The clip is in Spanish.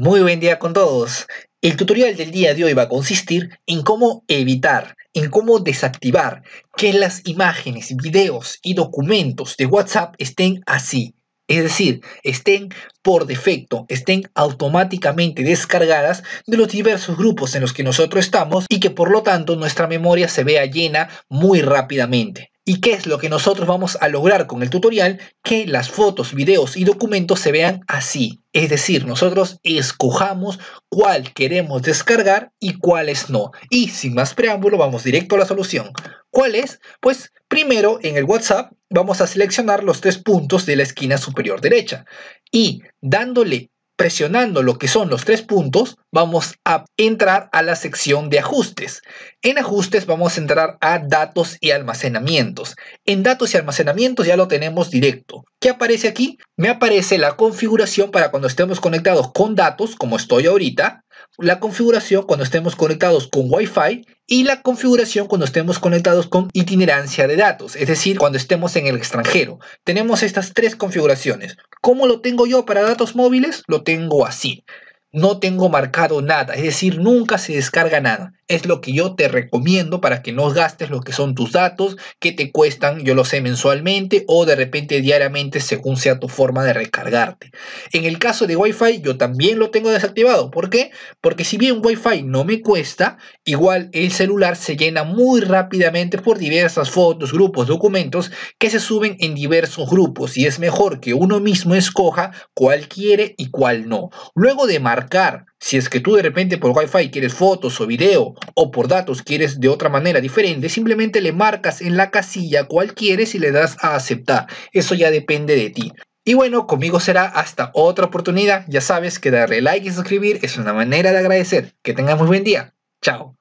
Muy buen día con todos. El tutorial del día de hoy va a consistir en cómo evitar, en cómo desactivar que las imágenes, videos y documentos de WhatsApp estén así. Es decir, estén por defecto, estén automáticamente descargadas de los diversos grupos en los que nosotros estamos y que por lo tanto nuestra memoria se vea llena muy rápidamente. ¿Y qué es lo que nosotros vamos a lograr con el tutorial? Que las fotos, videos y documentos se vean así. Es decir, nosotros escojamos cuál queremos descargar y cuáles no. Y sin más preámbulo, vamos directo a la solución. ¿Cuál es? Pues primero en el WhatsApp vamos a seleccionar los tres puntos de la esquina superior derecha y dándole presionando lo que son los tres puntos, vamos a entrar a la sección de ajustes. En ajustes vamos a entrar a datos y almacenamientos. En datos y almacenamientos ya lo tenemos directo. ¿Qué aparece aquí? Me aparece la configuración para cuando estemos conectados con datos, como estoy ahorita, la configuración cuando estemos conectados con Wi-Fi y la configuración cuando estemos conectados con itinerancia de datos, es decir, cuando estemos en el extranjero. Tenemos estas tres configuraciones. ¿Cómo lo tengo yo para datos móviles? Lo tengo así no tengo marcado nada, es decir, nunca se descarga nada. Es lo que yo te recomiendo para que no gastes lo que son tus datos, que te cuestan, yo lo sé, mensualmente o de repente diariamente según sea tu forma de recargarte. En el caso de Wi-Fi, yo también lo tengo desactivado. ¿Por qué? Porque si bien Wi-Fi no me cuesta, igual el celular se llena muy rápidamente por diversas fotos, grupos, documentos que se suben en diversos grupos y es mejor que uno mismo escoja cuál quiere y cuál no. Luego de marcar si es que tú de repente por Wi-Fi quieres fotos o video o por datos quieres de otra manera diferente, simplemente le marcas en la casilla cual quieres y le das a aceptar. Eso ya depende de ti. Y bueno, conmigo será hasta otra oportunidad. Ya sabes que darle like y suscribir es una manera de agradecer. Que tengas muy buen día. Chao.